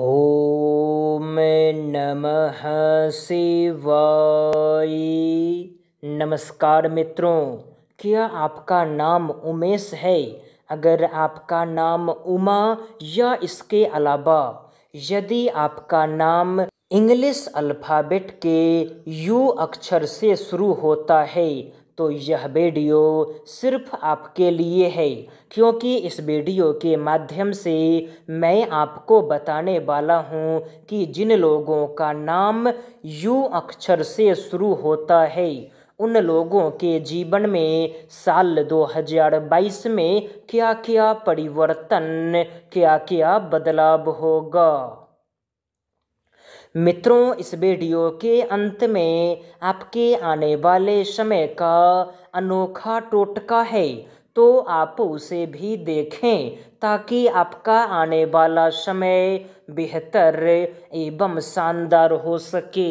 ओम नमः शिवाय नमस्कार मित्रों क्या आपका नाम उमेश है अगर आपका नाम उमा या इसके अलावा यदि आपका नाम इंग्लिश अल्फ़ाबेट के यू अक्षर से शुरू होता है तो यह वीडियो सिर्फ आपके लिए है क्योंकि इस वीडियो के माध्यम से मैं आपको बताने वाला हूँ कि जिन लोगों का नाम यू अक्षर से शुरू होता है उन लोगों के जीवन में साल 2022 में क्या क्या परिवर्तन क्या क्या बदलाव होगा मित्रों इस वीडियो के अंत में आपके आने वाले समय का अनोखा टोटका है तो आप उसे भी देखें ताकि आपका आने वाला समय बेहतर एवं शानदार हो सके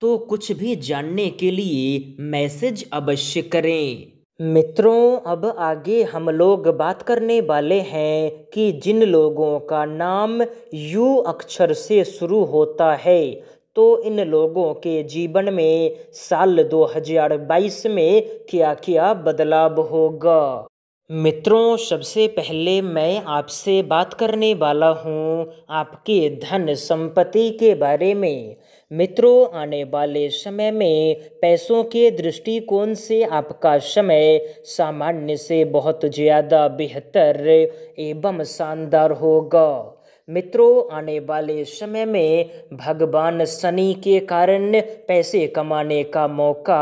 तो कुछ भी जानने के लिए मैसेज अवश्य करें मित्रों अब आगे हम लोग बात करने वाले हैं कि जिन लोगों का नाम यू अक्षर से शुरू होता है तो इन लोगों के जीवन में साल 2022 में क्या क्या बदलाव होगा मित्रों सबसे पहले मैं आपसे बात करने वाला हूँ आपके धन संपत्ति के बारे में मित्रों आने वाले समय में पैसों के दृष्टिकोण से आपका समय सामान्य से बहुत ज़्यादा बेहतर एवं शानदार होगा मित्रों आने वाले समय में भगवान शनि के कारण पैसे कमाने का मौका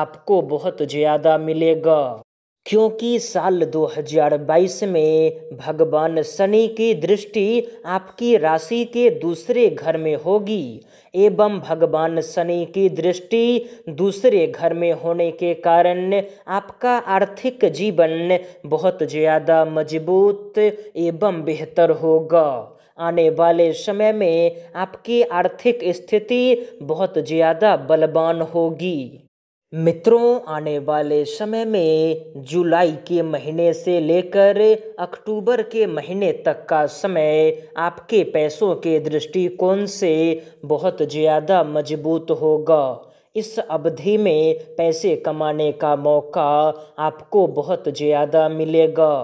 आपको बहुत ज़्यादा मिलेगा क्योंकि साल 2022 में भगवान शनि की दृष्टि आपकी राशि के दूसरे घर में होगी एवं भगवान शनि की दृष्टि दूसरे घर में होने के कारण आपका आर्थिक जीवन बहुत ज़्यादा मजबूत एवं बेहतर होगा आने वाले समय में आपकी आर्थिक स्थिति बहुत ज़्यादा बलवान होगी मित्रों आने वाले समय में जुलाई के महीने से लेकर अक्टूबर के महीने तक का समय आपके पैसों के दृष्टिकोण से बहुत ज़्यादा मजबूत होगा इस अवधि में पैसे कमाने का मौका आपको बहुत ज़्यादा मिलेगा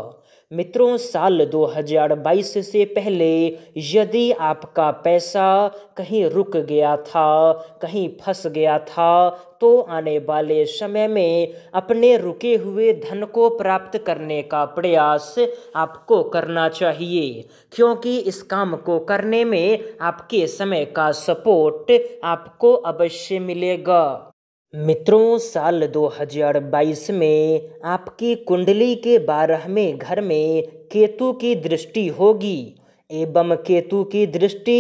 मित्रों साल 2022 से पहले यदि आपका पैसा कहीं रुक गया था कहीं फंस गया था तो आने वाले समय में अपने रुके हुए धन को प्राप्त करने का प्रयास आपको करना चाहिए क्योंकि इस काम को करने में आपके समय का सपोर्ट आपको अवश्य मिलेगा मित्रों साल 2022 में आपकी कुंडली के बारहवें घर में केतु की दृष्टि होगी एवं केतु की दृष्टि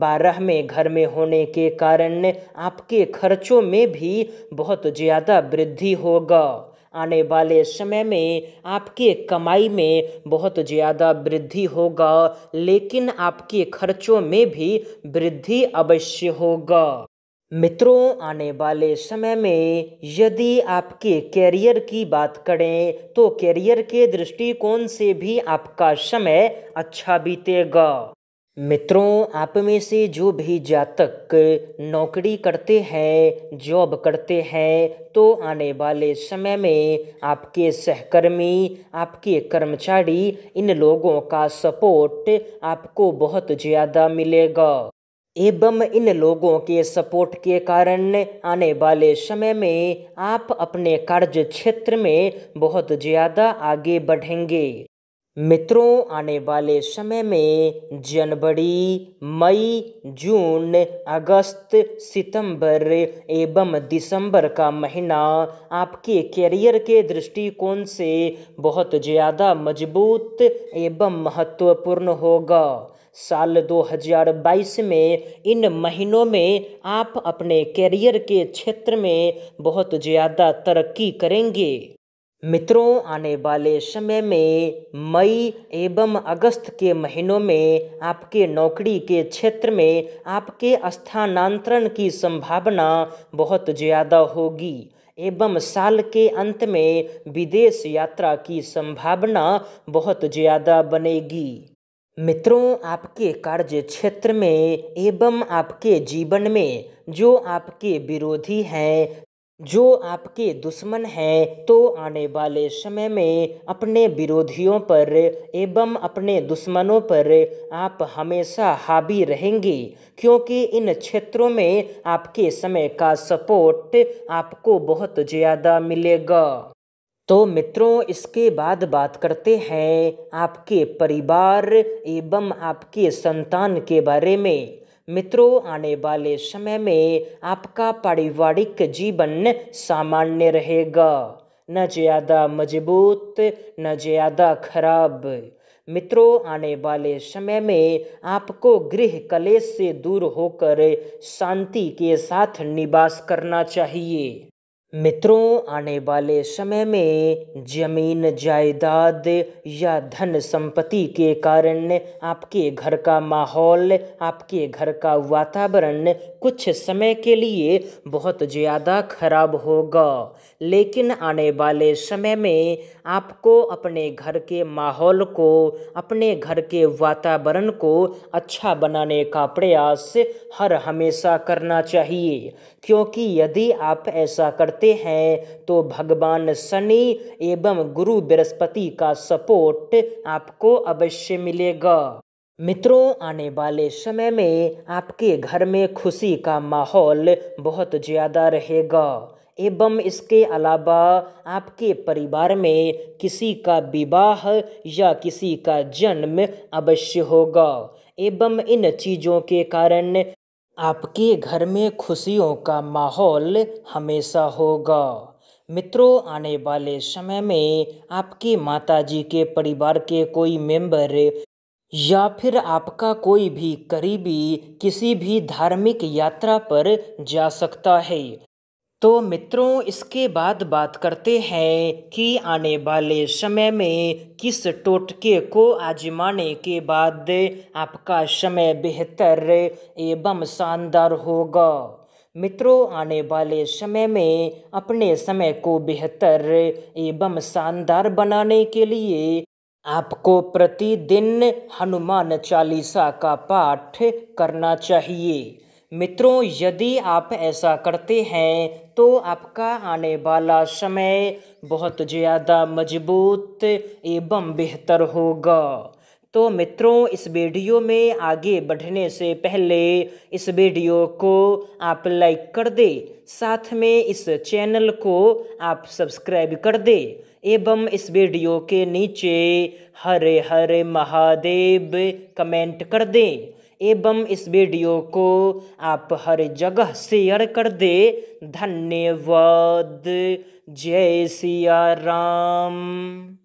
बारहवें घर में होने के कारण आपके खर्चों में भी बहुत ज़्यादा वृद्धि होगा आने वाले समय में आपके कमाई में बहुत ज़्यादा वृद्धि होगा लेकिन आपके खर्चों में भी वृद्धि अवश्य होगा मित्रों आने वाले समय में यदि आपके कैरियर की बात करें तो कैरियर के दृष्टिकोण से भी आपका समय अच्छा बीतेगा मित्रों आप में से जो भी जातक नौकरी करते हैं जॉब करते हैं तो आने वाले समय में आपके सहकर्मी आपके कर्मचारी इन लोगों का सपोर्ट आपको बहुत ज़्यादा मिलेगा एवं इन लोगों के सपोर्ट के कारण आने वाले समय में आप अपने कार्य क्षेत्र में बहुत ज़्यादा आगे बढ़ेंगे मित्रों आने वाले समय में जनवरी मई जून अगस्त सितंबर एवं दिसंबर का महीना आपके करियर के दृष्टिकोण से बहुत ज़्यादा मजबूत एवं महत्वपूर्ण होगा साल 2022 में इन महीनों में आप अपने कैरियर के क्षेत्र में बहुत ज़्यादा तरक्की करेंगे मित्रों आने वाले समय में मई एवं अगस्त के महीनों में आपके नौकरी के क्षेत्र में आपके स्थानांतरण की संभावना बहुत ज़्यादा होगी एवं साल के अंत में विदेश यात्रा की संभावना बहुत ज़्यादा बनेगी मित्रों आपके कार्य क्षेत्र में एवं आपके जीवन में जो आपके विरोधी हैं जो आपके दुश्मन हैं तो आने वाले समय में अपने विरोधियों पर एवं अपने दुश्मनों पर आप हमेशा हावी रहेंगे क्योंकि इन क्षेत्रों में आपके समय का सपोर्ट आपको बहुत ज़्यादा मिलेगा तो मित्रों इसके बाद बात करते हैं आपके परिवार एवं आपके संतान के बारे में मित्रों आने वाले समय में आपका पारिवारिक जीवन सामान्य रहेगा न ज़्यादा मजबूत न ज़्यादा खराब मित्रों आने वाले समय में आपको गृह कलेश से दूर होकर शांति के साथ निवास करना चाहिए मित्रों आने वाले समय में जमीन जायदाद या धन संपत्ति के कारण आपके घर का माहौल आपके घर का वातावरण कुछ समय के लिए बहुत ज़्यादा खराब होगा लेकिन आने वाले समय में आपको अपने घर के माहौल को अपने घर के वातावरण को अच्छा बनाने का प्रयास हर हमेशा करना चाहिए क्योंकि यदि आप ऐसा करते करते हैं तो भगवान शनि एवं गुरु बृहस्पति का सपोर्ट आपको अवश्य मिलेगा मित्रों आने वाले समय में आपके घर में खुशी का माहौल बहुत ज़्यादा रहेगा एवं इसके अलावा आपके परिवार में किसी का विवाह या किसी का जन्म अवश्य होगा एवं इन चीज़ों के कारण आपके घर में खुशियों का माहौल हमेशा होगा मित्रों आने वाले समय में आपके माताजी के परिवार के कोई मेंबर या फिर आपका कोई भी करीबी किसी भी धार्मिक यात्रा पर जा सकता है तो मित्रों इसके बाद बात करते हैं कि आने वाले समय में किस टोटके को आजमाने के बाद आपका समय बेहतर एवं शानदार होगा मित्रों आने वाले समय में अपने समय को बेहतर एवं शानदार बनाने के लिए आपको प्रतिदिन हनुमान चालीसा का पाठ करना चाहिए मित्रों यदि आप ऐसा करते हैं तो आपका आने वाला समय बहुत ज़्यादा मजबूत एवं बेहतर होगा तो मित्रों इस वीडियो में आगे बढ़ने से पहले इस वीडियो को आप लाइक कर दे साथ में इस चैनल को आप सब्सक्राइब कर दे एवं इस वीडियो के नीचे हरे हरे महादेव कमेंट कर दें एवं इस वीडियो को आप हर जगह शेयर कर दे धन्यवाद जय सिया राम